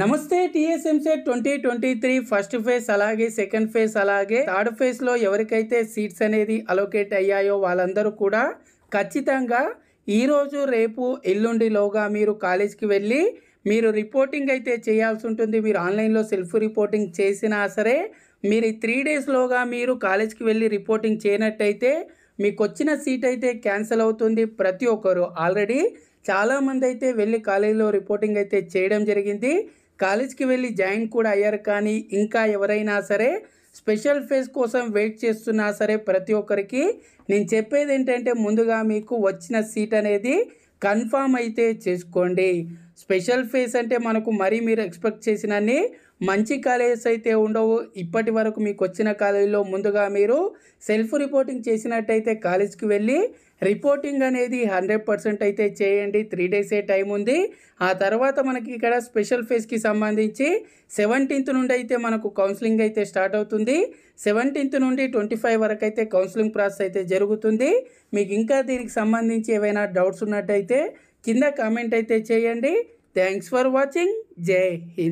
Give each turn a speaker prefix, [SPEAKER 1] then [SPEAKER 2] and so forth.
[SPEAKER 1] నమస్తే TSMC twenty twenty three first phase అలాగే second phase అలాగే థర్డ్ లో ఎవరికైతే సీట్స్ అనేది అలోకేట్ అయ్యాయో వాళ్ళందరూ కూడా ఖచ్చితంగా ఈరోజు రేపు ఎల్లుండిలోగా మీరు కాలేజ్కి వెళ్ళి మీరు రిపోర్టింగ్ అయితే చేయాల్సి ఉంటుంది మీరు ఆన్లైన్లో సెల్ఫ్ రిపోర్టింగ్ చేసినా సరే మీరు ఈ త్రీ డేస్లోగా మీరు కాలేజ్కి వెళ్ళి రిపోర్టింగ్ చేయనట్టయితే మీకు వచ్చిన సీట్ అయితే క్యాన్సిల్ అవుతుంది ప్రతి ఒక్కరు ఆల్రెడీ చాలామంది అయితే వెళ్ళి కాలేజీలో రిపోర్టింగ్ అయితే చేయడం జరిగింది కాలేజ్కి వెళ్ళి జాయిన్ కూడా అయ్యారు కానీ ఇంకా ఎవరైనా సరే స్పెషల్ ఫేస్ కోసం వెయిట్ చేస్తున్నా సరే ప్రతి ఒక్కరికి నేను చెప్పేది ఏంటంటే ముందుగా మీకు వచ్చిన సీట్ అనేది కన్ఫామ్ అయితే చేసుకోండి స్పెషల్ ఫేస్ అంటే మనకు మరీ మీరు ఎక్స్పెక్ట్ చేసినన్ని మంచి కాలేజెస్ అయితే ఉండవు ఇప్పటి వరకు మీకు వచ్చిన కాలేజీలో ముందుగా మీరు సెల్ఫ్ రిపోర్టింగ్ చేసినట్టయితే కాలేజ్కి వెళ్ళి రిపోర్టింగ్ అనేది హండ్రెడ్ పర్సెంట్ అయితే చేయండి త్రీ డేసే టైం ఉంది ఆ తర్వాత మనకి ఇక్కడ స్పెషల్ ఫేస్కి సంబంధించి సెవెంటీన్త్ నుండి అయితే మనకు కౌన్సిలింగ్ అయితే స్టార్ట్ అవుతుంది సెవెంటీన్త్ నుండి ట్వంటీ ఫైవ్ వరకు అయితే కౌన్సిలింగ్ ప్రాసెస్ అయితే జరుగుతుంది మీకు ఇంకా దీనికి సంబంధించి ఏవైనా డౌట్స్ ఉన్నట్టయితే కింద కామెంట్ అయితే చేయండి థ్యాంక్స్ ఫర్ వాచింగ్ జై హింద్